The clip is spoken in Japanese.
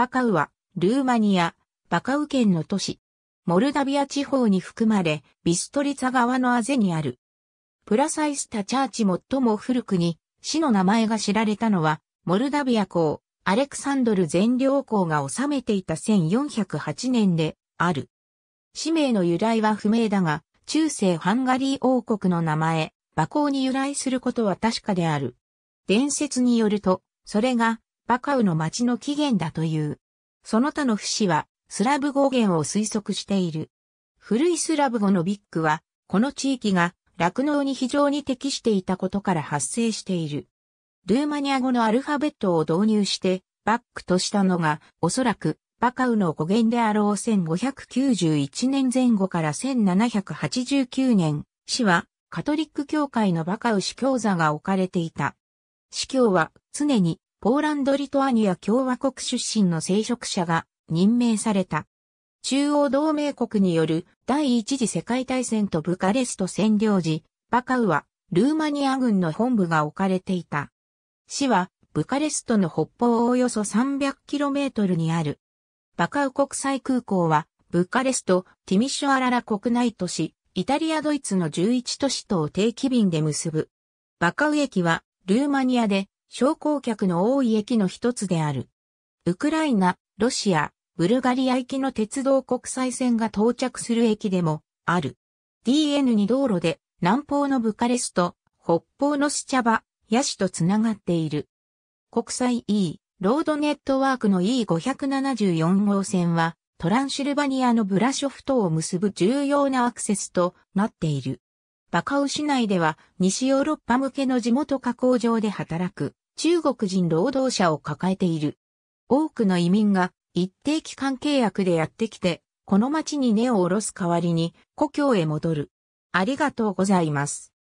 バカウは、ルーマニア、バカウ県の都市。モルダビア地方に含まれ、ビストリツァ側のあぜにある。プラサイスタチャーチ最も古くに、市の名前が知られたのは、モルダビア公、アレクサンドル全領公が治めていた1408年で、ある。氏名の由来は不明だが、中世ハンガリー王国の名前、馬ウに由来することは確かである。伝説によると、それがバカウの町の起源だという。その他の不死は、スラブ語源を推測している。古いスラブ語のビッグは、この地域が落農に非常に適していたことから発生している。ルーマニア語のアルファベットを導入して、バックとしたのが、おそらく、バカウの語源であろう1591年前後から1789年、市は、カトリック教会のバカウ司教座が置かれていた。司教は常にポーランド・リトアニア共和国出身の聖職者が任命された。中央同盟国による第一次世界大戦とブカレスト占領時、バカウはルーマニア軍の本部が置かれていた。市はブカレストの北方およそ 300km にある。バカウ国際空港はブカレスト、ティミシュアララ国内都市、イタリアドイツの11都市とを定期便で結ぶ。バカウ駅はルーマニアで商工客の多い駅の一つである。ウクライナ、ロシア、ブルガリア行きの鉄道国際線が到着する駅でもある。DN2 道路で南方のブカレスト、北方のスチャバ、ヤシとつながっている。国際 E、ロードネットワークの E574 号線はトランシルバニアのブラショフトを結ぶ重要なアクセスとなっている。バカウ市内では西ヨーロッパ向けの地元加工場で働く中国人労働者を抱えている。多くの移民が一定期間契約でやってきて、この町に根を下ろす代わりに故郷へ戻る。ありがとうございます。